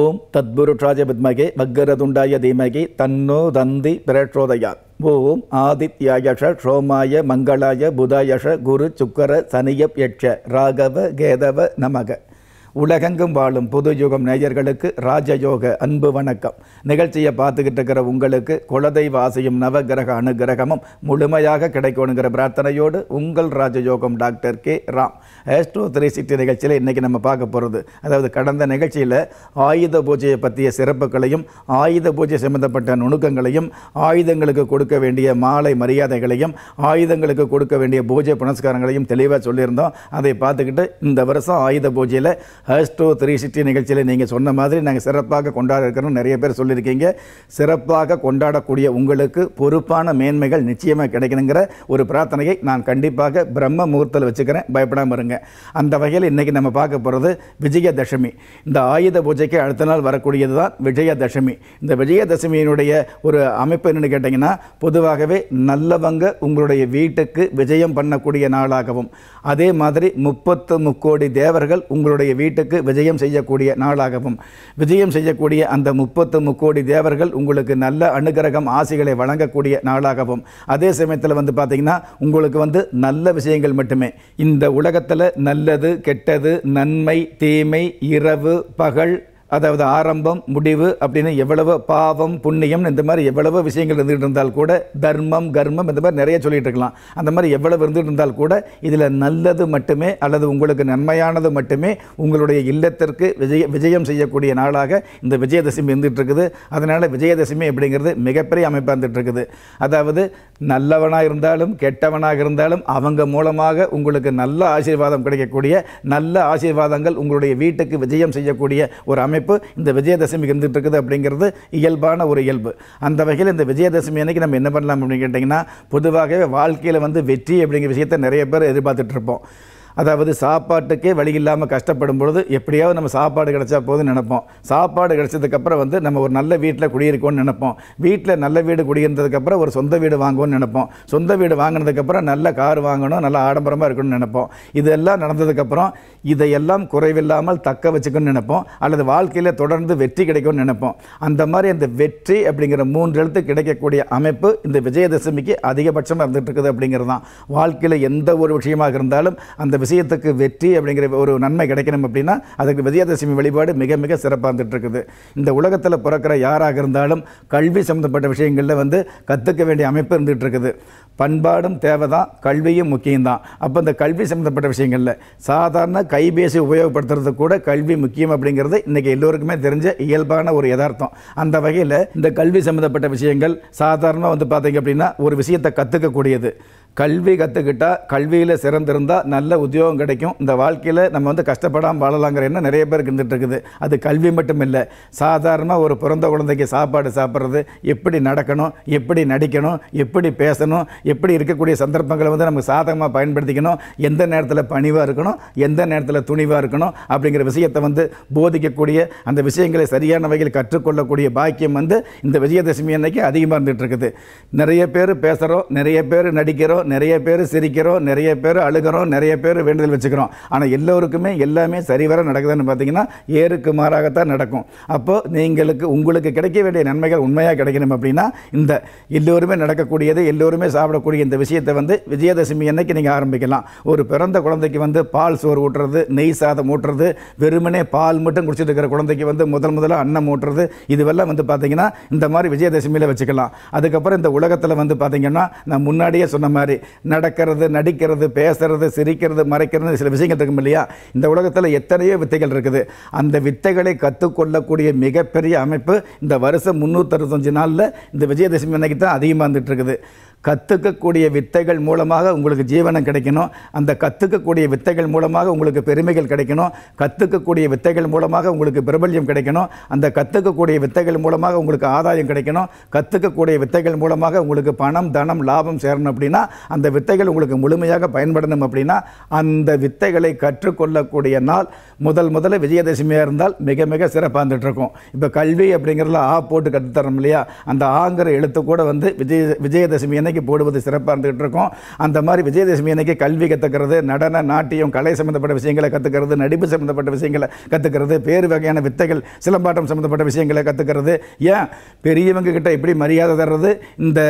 ஓம் தத்புருட்ராஜ வித்மகே வக்கரதுண்டாய தீமகி தன்னோ தந்தி பிரேட்சோதயாத் ஓம் ஆதித்யாயஷ ஷோமாய மங்களாய புதாயஷ குரு சுக்கர சனியப் எட்ச ராகவ கேதவ நமக உலகெங்கும் வாழும் புது யுகம் நேயர்களுக்கு ராஜயோக அன்பு வணக்கம் நிகழ்ச்சியை பார்த்துக்கிட்டு இருக்கிற உங்களுக்கு குலதெய்வ ஆசையும் நவகிரக அனுகிரகமும் முழுமையாக கிடைக்கணுங்கிற பிரார்த்தனையோடு உங்கள் ராஜயோகம் doctor K Ram astro three city நிகழ்ச்சியில் இன்றைக்கி நம்ம பார்க்க போகிறது அதாவது கடந்த நிகழ்ச்சியில் ஆயுத பூஜையை பற்றிய சிறப்புகளையும் ஆயுத பூஜை சம்மந்தப்பட்ட நுணுக்கங்களையும் ஆயுதங்களுக்கு கொடுக்க வேண்டிய மாலை மரியாதைகளையும் ஆயுதங்களுக்கு கொடுக்க வேண்டிய பூஜை புனஸ்காரங்களையும் தெளிவாக சொல்லியிருந்தோம் அதை பார்த்துக்கிட்டு இந்த வருஷம் ஆயுத பூஜையில் ஹஸ்டோ த்ரீ சிட்டி நிகழ்ச்சியில் நீங்கள் சொன்ன மாதிரி நாங்கள் சிறப்பாக கொண்டாட இருக்கிறோம் நிறைய பேர் சொல்லியிருக்கீங்க சிறப்பாக கொண்டாடக்கூடிய உங்களுக்கு பொறுப்பான மேன்மைகள் நிச்சயமாக கிடைக்கணுங்கிற ஒரு பிரார்த்தனையை நான் கண்டிப்பாக பிரம்ம முகூர்த்தத்தில் வச்சுக்கிறேன் பயப்படாமல் இருங்க அந்த வகையில் இன்றைக்கி நம்ம பார்க்க போகிறது விஜயதசமி இந்த ஆயுத பூஜைக்கு அடுத்த நாள் வரக்கூடியது தான் விஜயதசமி இந்த விஜயதசமியினுடைய ஒரு அமைப்பு என்னென்னு கேட்டிங்கன்னா பொதுவாகவே நல்லவங்க உங்களுடைய வீட்டுக்கு விஜயம் பண்ணக்கூடிய நாளாகவும் அதே மாதிரி முப்பத்து முக்கோடி தேவர்கள் உங்களுடைய வீட்டு வீட்டுக்கு விஜயம் செய்யக்கூடிய நாளாகவும் விஜயம் செய்யக்கூடிய அந்த முப்பத்து முக்கோடி தேவர்கள் உங்களுக்கு நல்ல அனுகிரகம் ஆசைகளை வழங்கக்கூடிய நாளாகவும் அதே சமயத்தில் வந்து பார்த்திங்கன்னா உங்களுக்கு வந்து நல்ல விஷயங்கள் மட்டுமே இந்த உலகத்தில் நல்லது கெட்டது நன்மை தீமை இரவு பகல் அதாவது ஆரம்பம் முடிவு அப்படின்னு எவ்வளவு பாவம் புண்ணியம் இந்த மாதிரி எவ்வளவு விஷயங்கள் இருந்துகிட்டு இருந்தால் கூட தர்மம் கர்மம் இந்த மாதிரி நிறைய சொல்லிகிட்டு இருக்கலாம் அந்த மாதிரி எவ்வளவு இருந்துகிட்டு இருந்தால் கூட இதில் நல்லது மட்டுமே அல்லது உங்களுக்கு நன்மையானது மட்டுமே உங்களுடைய இல்லத்திற்கு விஜய விஜயம் செய்யக்கூடிய நாளாக இந்த விஜயதசமி இருந்துகிட்டு இருக்குது அதனால் விஜயதசமி அப்படிங்கிறது மிகப்பெரிய அமைப்பாக இருந்துகிட்டு இருக்குது அதாவது நல்லவனாக இருந்தாலும் கெட்டவனாக இருந்தாலும் அவங்க மூலமாக உங்களுக்கு நல்ல ஆசீர்வாதம் கிடைக்கக்கூடிய நல்ல ஆசீர்வாதங்கள் உங்களுடைய வீட்டுக்கு விஜயம் செய்யக்கூடிய ஒரு அமை அமைப்பு இந்த விஜயதசமிக்கு இருந்துகிட்டு இருக்குது அப்படிங்கிறது இயல்பான ஒரு இயல்பு அந்த வகையில் இந்த விஜயதசமி அன்னைக்கு நம்ம என்ன பண்ணலாம் அப்படின்னு கேட்டிங்கன்னா பொதுவாகவே வாழ்க்கையில் வந்து வெற்றி அப்படிங்கிற விஷயத்தை நிறைய பேர் எதிர்பார்த்துட்ருப்போம் அதாவது சாப்பாட்டுக்கே வழி இல்லாமல் கஷ்டப்படும் பொழுது எப்படியாவது நம்ம சாப்பாடு கிடச்சா போதும் நினைப்போம் சாப்பாடு கிடச்சதுக்கப்புறம் வந்து நம்ம ஒரு நல்ல வீட்டில் குடியிருக்கோம்னு நினைப்போம் வீட்டில் நல்ல வீடு குடியிருந்ததுக்கப்புறம் ஒரு சொந்த வீடு வாங்குவோம்னு நினைப்போம் சொந்த வீடு வாங்கினதுக்கப்புறம் நல்ல கார் வாங்கணும் நல்லா ஆடம்பரமாக இருக்கணும்னு நினைப்போம் இதெல்லாம் நடந்ததுக்கப்புறம் இதையெல்லாம் குறைவில்லாமல் தக்க வச்சுக்கணும்னு நினைப்போம் அல்லது வாழ்க்கையில் தொடர்ந்து வெற்றி கிடைக்கும்னு நினைப்போம் அந்த மாதிரி அந்த வெற்றி அப்படிங்கிற மூன்று எழுத்து கிடைக்கக்கூடிய அமைப்பு இந்த விஜயதசமிக்கு அதிகபட்சமாக இருந்துகிட்டு இருக்குது அப்படிங்கிறது தான் வாழ்க்கையில் எந்த ஒரு விஷயமாக இருந்தாலும் அந்த விஷயத்துக்கு வெற்றி அப்படிங்கிற ஒரு நன்மை கிடைக்கணும் அப்படின்னா அதுக்கு விஜயதசமி வழிபாடு மிக மிக சிறப்பாக இருந்துட்டு இருக்குது இந்த உலகத்தில் பிறக்கிற யாராக இருந்தாலும் கல்வி சம்மந்தப்பட்ட விஷயங்களில் வந்து கற்றுக்க வேண்டிய அமைப்பு இருந்துகிட்டு இருக்குது பண்பாடும் தேவை தான் கல்வியும் முக்கியம்தான் அப்போ இந்த கல்வி சம்மந்தப்பட்ட விஷயங்களில் சாதாரண கைபேசி உபயோகப்படுத்துறது கூட கல்வி முக்கியம் அப்படிங்கிறது இன்றைக்கி எல்லோருக்குமே தெரிஞ்ச இயல்பான ஒரு யதார்த்தம் அந்த வகையில் இந்த கல்வி சம்மந்தப்பட்ட விஷயங்கள் சாதாரணமாக வந்து பார்த்தீங்க அப்படின்னா ஒரு விஷயத்தை கற்றுக்கக்கூடியது கல்வி கற்றுக்கிட்டால் கல்வியில் சிறந்திருந்தால் நல்ல உத்தியோகம் கிடைக்கும் இந்த வாழ்க்கையில் நம்ம வந்து கஷ்டப்படாமல் வாழலாங்கிற எண்ணம் நிறைய பேருக்கு இருந்துகிட்ருக்குது அது கல்வி மட்டும் இல்லை சாதாரணமாக ஒரு பிறந்த குழந்தைக்கு சாப்பாடு சாப்பிட்றது எப்படி நடக்கணும் எப்படி நடிக்கணும் எப்படி பேசணும் எப்படி இருக்கக்கூடிய சந்தர்ப்பங்களை வந்து நமக்கு சாதகமாக பயன்படுத்திக்கணும் எந்த நேரத்தில் பணிவாக இருக்கணும் எந்த நேரத்தில் துணிவாக இருக்கணும் அப்படிங்கிற விஷயத்தை வந்து போதிக்கக்கூடிய அந்த விஷயங்களை சரியான வகையில் கற்றுக்கொள்ளக்கூடிய பாக்கியம் வந்து இந்த விஜயதசமி அன்னைக்கு அதிகமாக இருந்துகிட்ருக்குது நிறைய பேர் பேசுகிறோம் நிறைய பேர் நடிக்கிறோம் சிரிக்கிறோம் நிறைய பேர் சிரிக்கிறோம் நிறைய பேர் அழுகிறோம் நிறைய பேர் வேண்டுதல் வச்சுக்கிறோம் ஆனால் எல்லோருக்குமே எல்லாமே சரிவர நடக்குதுன்னு பார்த்தீங்கன்னா ஏருக்கு மாறாகத்தான் நடக்கும் அப்போது நீங்களுக்கு உங்களுக்கு கிடைக்க வேண்டிய நன்மைகள் உண்மையாக கிடைக்கணும் அப்படின்னா இந்த எல்லோருமே நடக்கக்கூடியது எல்லோருமே சாப்பிடக்கூடிய இந்த விஷயத்தை வந்து விஜயதசமி என்னைக்கு நீங்கள் ஆரம்பிக்கலாம் ஒரு பிறந்த குழந்தைக்கு வந்து பால் சோறு ஊட்டுறது நெய் சாதம் ஊட்டுறது வெறுமனே பால் மட்டும் குடிச்சிட்டு இருக்கிற குழந்தைக்கு வந்து முதல் முதலாக அன்னம் ஊட்டுறது இதுவெல்லாம் வந்து பார்த்தீங்கன்னா இந்த மாதிரி விஜயதசமியில் வச்சுக்கலாம் அதுக்கப்புறம் இந்த உலகத்தில் வந்து பார்த்தீங்கன்னா நான் முன்னாடியே சொன்ன மாதிரி கிடையாது நடக்கிறது நடிக்கிறது பேசுறது சிரிக்கிறது மறைக்கிறது சில விஷயங்கள் இருக்கும் இல்லையா இந்த உலகத்தில் எத்தனையோ வித்தைகள் இருக்குது அந்த வித்தைகளை கற்றுக்கொள்ளக்கூடிய மிகப்பெரிய அமைப்பு இந்த வருஷம் அறுபத்தஞ்சு நாளில் இந்த விஜயதசமி அன்னைக்கு தான் அதிகமாக வந்துட்டு இருக்குது கற்றுக்கக்கூடிய வித்தைகள் மூலமாக உங்களுக்கு ஜீவனம் கிடைக்கணும் அந்த கற்றுக்கக்கூடிய வித்தைகள் மூலமாக உங்களுக்கு பெருமைகள் கிடைக்கணும் கற்றுக்கக்கூடிய வித்தைகள் மூலமாக உங்களுக்கு பிரபல்யம் கிடைக்கணும் அந்த கற்றுக்கக்கூடிய வித்தைகள் மூலமாக உங்களுக்கு ஆதாயம் கிடைக்கணும் கற்றுக்கக்கூடிய வித்தைகள் மூலமாக உங்களுக்கு பணம் தனம் லாபம் சேரணும் அப்படின்னா அந்த வித்தைகள் உங்களுக்கு முழுமையாக பயன்படணும் அப்படின்னா அந்த வித்தைகளை கற்றுக்கொள்ளக்கூடிய நாள் முதல் முதல்ல விஜயதசமியாக இருந்தால் மிக மிக சிறப்பாக இருக்கும் இப்போ கல்வி அப்படிங்கிறதுல ஆ போட்டு கற்றுத்தரோம் இல்லையா அந்த ஆங்கிற எழுத்து கூட வந்து விஜய விஜயதசமி அன்னைக்கு போடுவது சிறப்பாக இருந்துகிட்டு இருக்கும் அந்த மாதிரி விஜயதசமி அன்னைக்கு கல்வி கற்றுக்கிறது நடன நாட்டியம் கலை சம்மந்தப்பட்ட விஷயங்களை கற்றுக்கிறது நடிப்பு சம்மந்தப்பட்ட விஷயங்களை கற்றுக்கிறது பேர் வகையான வித்தைகள் சிலம்பாட்டம் சம்மந்தப்பட்ட விஷயங்களை கற்றுக்கிறது ஏன் பெரியவங்க கிட்ட எப்படி மரியாதை தர்றது இந்த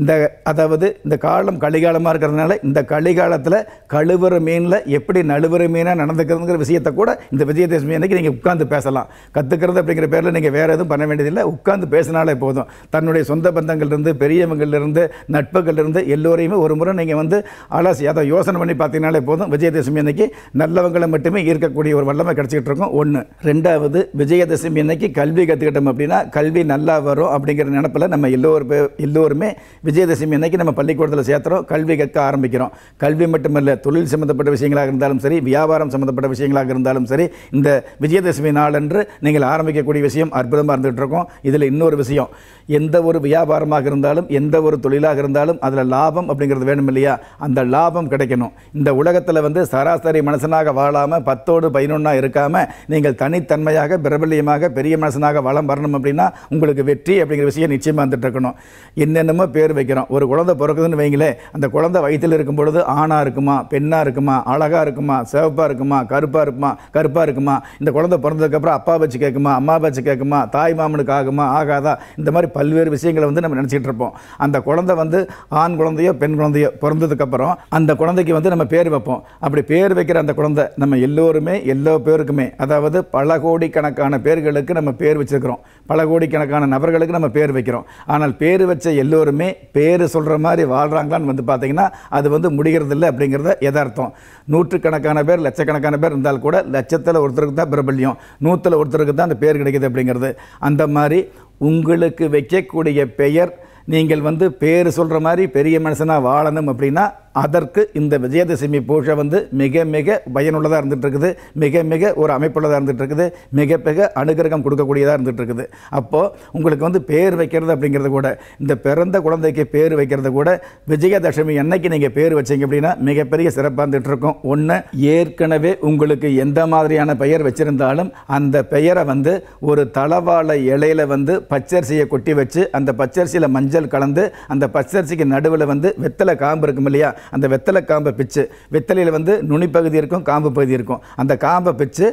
இந்த அதாவது இந்த காலம் கலிகாலமாக இருக்கிறதுனால இந்த கலிகாலத்தில் கழுவுற மீனில் எப்படி நழுவுற மீனாக நடந்துக்கிறதுங்கிற விஷயத்தை கூட இந்த விஜயதசமி அன்னைக்கு நீங்கள் உட்காந்து பேசலாம் கற்றுக்கிறது அப்படிங்கிற பேரில் நீங்கள் வேறு எதுவும் பண்ண வேண்டியதில்லை உட்காந்து பேசினாலே போதும் தன்னுடைய சொந்த பந்தங்கள்லேருந்து பெரியவங்கள்லேருந்து நட்புகள் இருந்து எல்லோரையுமே ஒரு முறை நீங்கள் வந்து ஆலோசி அதை யோசனை பண்ணி பார்த்தீங்கனாலே போதும் விஜயதசமி அன்னைக்கு நல்லவங்களை மட்டுமே ஈர்க்கக்கூடிய ஒரு வல்லமை கிடச்சிக்கிட்டு இருக்கும் ஒன்று ரெண்டாவது விஜயதசமி அன்னைக்கு கல்வி கற்றுக்கிட்டோம் அப்படின்னா கல்வி நல்லா வரும் அப்படிங்கிற நினப்பில் நம்ம எல்லோரும் எல்லோருமே விஜயதசமி அன்னைக்கு நம்ம பள்ளிக்கூடத்தில் சேர்த்துறோம் கல்வி கற்க ஆரம்பிக்கிறோம் கல்வி மட்டுமல்ல தொழில் சம்மந்தப்பட்ட விஷயங்களாக இருந்தாலும் சரி வியாபாரம் சம்மந்தப்பட்ட விஷயங்களாக இருந்தாலும் சரி இந்த விஜயதசமி நாளன்று நீங்கள் ஆரம்பிக்கக்கூடிய விஷயம் அற்புதமாக இருந்துகிட்டு இருக்கோம் இதில் இன்னொரு விஷயம் எந்த ஒரு வியாபாரமாக இருந்தாலும் எந்த ஒரு தொழிலாக இருந்தாலும் இருந்தாலும் அதில் லாபம் அப்படிங்கிறது வேணும் இல்லையா அந்த லாபம் கிடைக்கணும் இந்த உலகத்தில் வந்து சராசரி மனுஷனாக வாழாமல் பத்தோடு பதினொன்னாக இருக்காமல் நீங்கள் தனித்தன்மையாக பிரபல்யமாக பெரிய மனுஷனாக வளம் வரணும் அப்படின்னா உங்களுக்கு வெற்றி அப்படிங்கிற விஷயம் நிச்சயமாக வந்துட்டு இருக்கணும் என்னென்னமோ பேர் வைக்கிறோம் ஒரு குழந்தை பிறக்குதுன்னு வைங்களே அந்த குழந்தை வயிற்றில் இருக்கும் பொழுது ஆணாக இருக்குமா பெண்ணாக இருக்குமா அழகாக இருக்குமா சிவப்பாக இருக்குமா கருப்பாக இருக்குமா கருப்பாக இருக்குமா இந்த குழந்தை பிறந்ததுக்கப்புறம் அப்பா வச்சு கேட்குமா அம்மா வச்சு கேட்குமா தாய் மாமனுக்கு ஆகுமா ஆகாதா இந்த மாதிரி பல்வேறு விஷயங்களை வந்து நம்ம நினச்சிக்கிட்டு இருப்போம் அந்த குழந்தை வந்து ஆண் குழந்தையோ பெண் குழந்தையோ பிறந்ததுக்கப்புறம் அந்த குழந்தைக்கு வந்து நம்ம பேர் வைப்போம் அப்படி பேர் வைக்கிற அந்த குழந்தை நம்ம எல்லோருமே எல்லா பேருக்குமே அதாவது பல கோடிக்கணக்கான பேர்களுக்கு நம்ம பேர் வச்சுருக்கிறோம் பல கோடிக்கணக்கான நபர்களுக்கு நம்ம பேர் வைக்கிறோம் ஆனால் பேர் வச்ச எல்லோருமே பேர் சொல்கிற மாதிரி வாழ்கிறாங்களான்னு வந்து பார்த்திங்கன்னா அது வந்து முடிகிறது இல்லை அப்படிங்கிறத எதார்த்தம் நூற்றுக்கணக்கான பேர் லட்சக்கணக்கான பேர் இருந்தால் கூட லட்சத்தில் ஒருத்தருக்கு தான் பிரபல்யம் நூற்றில் ஒருத்தருக்கு தான் அந்த பேர் கிடைக்கிது அப்படிங்கிறது அந்த மாதிரி உங்களுக்கு வைக்கக்கூடிய பெயர் நீங்கள் வந்து பேர் சொல்கிற மாதிரி பெரிய மனுஷனாக வாழணும் அப்படின்னா அதற்கு இந்த விஜயதசமி பூஜை வந்து மிக மிக பயனுள்ளதாக இருந்துகிட்டு இருக்குது மிக மிக ஒரு அமைப்புள்ளதாக இருந்துகிட்டு இருக்குது மிக மிக அனுகிரகம் கொடுக்கக்கூடியதாக இருந்துகிட்டு இருக்குது அப்போது உங்களுக்கு வந்து பேர் வைக்கிறது அப்படிங்கிறது கூட இந்த பிறந்த குழந்தைக்கு பேர் வைக்கிறது கூட விஜயதசமி என்னைக்கு நீங்கள் பேர் வச்சிங்க அப்படின்னா மிகப்பெரிய சிறப்பாக இருந்துகிட்டு இருக்கும் ஒன்று ஏற்கனவே உங்களுக்கு எந்த மாதிரியான பெயர் வச்சுருந்தாலும் அந்த பெயரை வந்து ஒரு தளவாள இலையில் வந்து பச்சரிசியை கொட்டி வச்சு அந்த பச்சரிசியில் மஞ்சள் கலந்து அந்த பச்சரிசிக்கு நடுவில் வந்து வெத்தலை காம்பு இருக்கும் இல்லையா அந்த வெத்தலை காம்பை பிச்சு வெத்தலையில் வந்து நுனிப்பகுதி இருக்கும் காம்பு பகுதி இருக்கும் அந்த காம்பை பிச்சு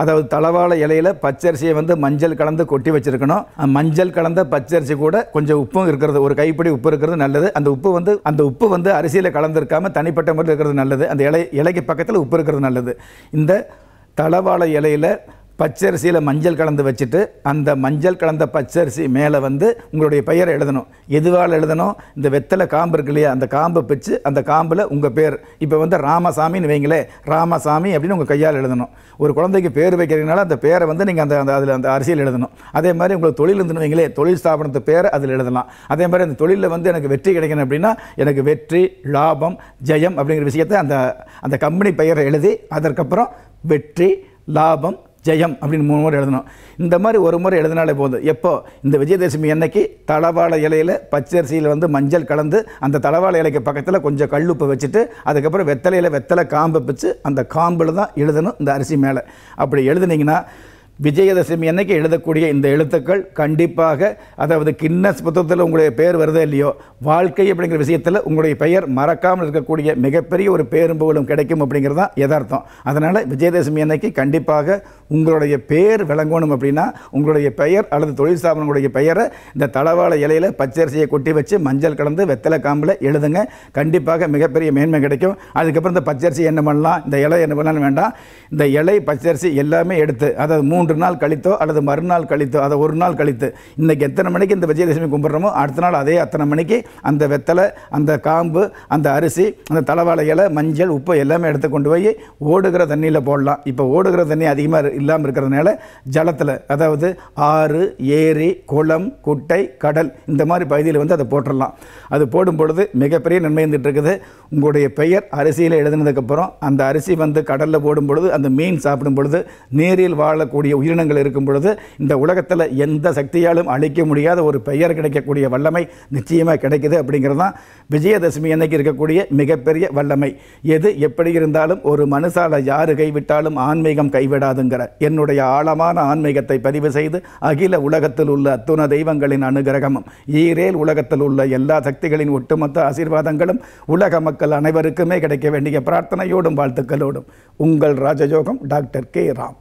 அதாவது தளவாள இலையில் பச்சரிசியை வந்து மஞ்சள் கலந்து கொட்டி வச்சுருக்கணும் மஞ்சள் கலந்த பச்சரிசி கூட கொஞ்சம் உப்பும் இருக்கிறது ஒரு கைப்பிடி உப்பு இருக்கிறது நல்லது அந்த உப்பு வந்து அந்த உப்பு வந்து அரிசியில் கலந்துருக்காமல் தனிப்பட்ட முறையில் இருக்கிறது நல்லது அந்த இலை இலைக்கு பக்கத்தில் உப்பு இருக்கிறது நல்லது இந்த தளவாழ இலையில் பச்சரிசியில் மஞ்சள் கலந்து வச்சுட்டு அந்த மஞ்சள் கலந்த பச்சரிசி மேலே வந்து உங்களுடைய பெயரை எழுதணும் எதுவால் எழுதணும் இந்த வெத்தலை காம்பு இருக்கு இல்லையா அந்த காம்பை பிச்சு அந்த காம்பில் உங்கள் பேர் இப்போ வந்து ராமசாமின்னு வைங்களே ராமசாமி அப்படின்னு உங்கள் கையால் எழுதணும் ஒரு குழந்தைக்கு பேர் வைக்கிறீங்கனால அந்த பேரை வந்து நீங்கள் அந்த அந்த அதில் அந்த அரிசியில் எழுதணும் அதே மாதிரி உங்களுக்கு தொழில் இருந்துன்னு வைங்களே தொழில் ஸ்தாபனத்து பேரை அதில் எழுதலாம் அதே மாதிரி அந்த தொழிலில் வந்து எனக்கு வெற்றி கிடைக்கணும் அப்படின்னா எனக்கு வெற்றி லாபம் ஜெயம் அப்படிங்கிற விஷயத்தை அந்த அந்த கம்பெனி பெயரை எழுதி அதற்கப்புறம் வெற்றி லாபம் ஜெயம் அப்படின்னு மூணு முறை எழுதணும் இந்த மாதிரி ஒரு முறை எழுதினாலே போதும் எப்போ இந்த விஜயதசமி அன்னைக்கு தளவாள இலையில் பச்சரிசியில் வந்து மஞ்சள் கலந்து அந்த தளவாள இலைக்கு பக்கத்தில் கொஞ்சம் கல்லுப்பு வச்சுட்டு அதுக்கப்புறம் வெத்தலையில் வெத்தலை காம்பை வச்சு அந்த காம்பில் தான் எழுதணும் இந்த அரிசி மேலே அப்படி எழுதுனீங்கன்னா விஜயதசமி அன்னைக்கு எழுதக்கூடிய இந்த எழுத்துக்கள் கண்டிப்பாக அதாவது கின்னஸ் புத்தகத்தில் உங்களுடைய பெயர் வருதோ இல்லையோ வாழ்க்கை அப்படிங்கிற விஷயத்தில் உங்களுடைய பெயர் மறக்காமல் இருக்கக்கூடிய மிகப்பெரிய ஒரு பேரும் புகழும் கிடைக்கும் அப்படிங்கிறது தான் எதார்த்தம் அதனால் விஜயதசமி அன்னைக்கு கண்டிப்பாக உங்களுடைய பேர் விளங்கணும் அப்படின்னா உங்களுடைய பெயர் அல்லது தொழில் ஸ்தாபனங்களுடைய பெயரை இந்த தளவாள இலையில் பச்சரிசியை கொட்டி வச்சு மஞ்சள் கலந்து வெத்தலை காம்பில் எழுதுங்க கண்டிப்பாக மிகப்பெரிய மேன்மை கிடைக்கும் அதுக்கப்புறம் இந்த பச்சரிசி என்ன பண்ணலாம் இந்த இலை என்ன பண்ணலாம்னு வேண்டாம் இந்த இலை பச்சரிசி எல்லாமே எடுத்து அதாவது மூன்று மூன்று நாள் கழித்தோ அல்லது மறுநாள் கழித்தோ அதை ஒரு நாள் கழித்து இன்றைக்கி எத்தனை மணிக்கு இந்த விஜயதசமி கும்பிட்றோமோ அடுத்த நாள் அதே அத்தனை மணிக்கு அந்த வெத்தலை அந்த காம்பு அந்த அரிசி அந்த தலைவாழை இலை மஞ்சள் உப்பு எல்லாமே எடுத்து கொண்டு போய் ஓடுகிற தண்ணியில் போடலாம் இப்போ ஓடுகிற தண்ணி அதிகமாக இல்லாமல் இருக்கிறதுனால ஜலத்தில் அதாவது ஆறு ஏரி குளம் குட்டை கடல் இந்த மாதிரி பகுதியில் வந்து அதை போட்டுடலாம் அது போடும் பொழுது மிகப்பெரிய நன்மை இருந்துகிட்ருக்குது உங்களுடைய பெயர் அரிசியில் எழுதினதுக்கப்புறம் அந்த அரிசி வந்து கடலில் போடும் பொழுது அந்த மீன் சாப்பிடும் பொழுது நீரில் வாழக்கூடிய உயிரினங்கள் இருக்கும் பொழுது இந்த உலகத்தில் எந்த சக்தியாலும் அழிக்க முடியாத ஒரு பெயர் கிடைக்கக்கூடிய வல்லமை நிச்சயமாக கிடைக்குது அப்படிங்கிறது தான் விஜயதசமி அன்னைக்கு இருக்கக்கூடிய மிகப்பெரிய வல்லமை எது எப்படி இருந்தாலும் ஒரு மனுஷால யார் கைவிட்டாலும் ஆன்மீகம் கைவிடாதுங்கிற என்னுடைய ஆழமான ஆன்மீகத்தை பதிவு செய்து அகில உலகத்தில் உள்ள அத்துண தெய்வங்களின் அனுகிரகமும் ஈரேல் உலகத்தில் உள்ள எல்லா சக்திகளின் ஒட்டுமொத்த ஆசீர்வாதங்களும் உலக மக்கள் அனைவருக்குமே கிடைக்க வேண்டிய பிரார்த்தனையோடும் வாழ்த்துக்களோடும் உங்கள் ராஜயோகம் டாக்டர் கே ராம்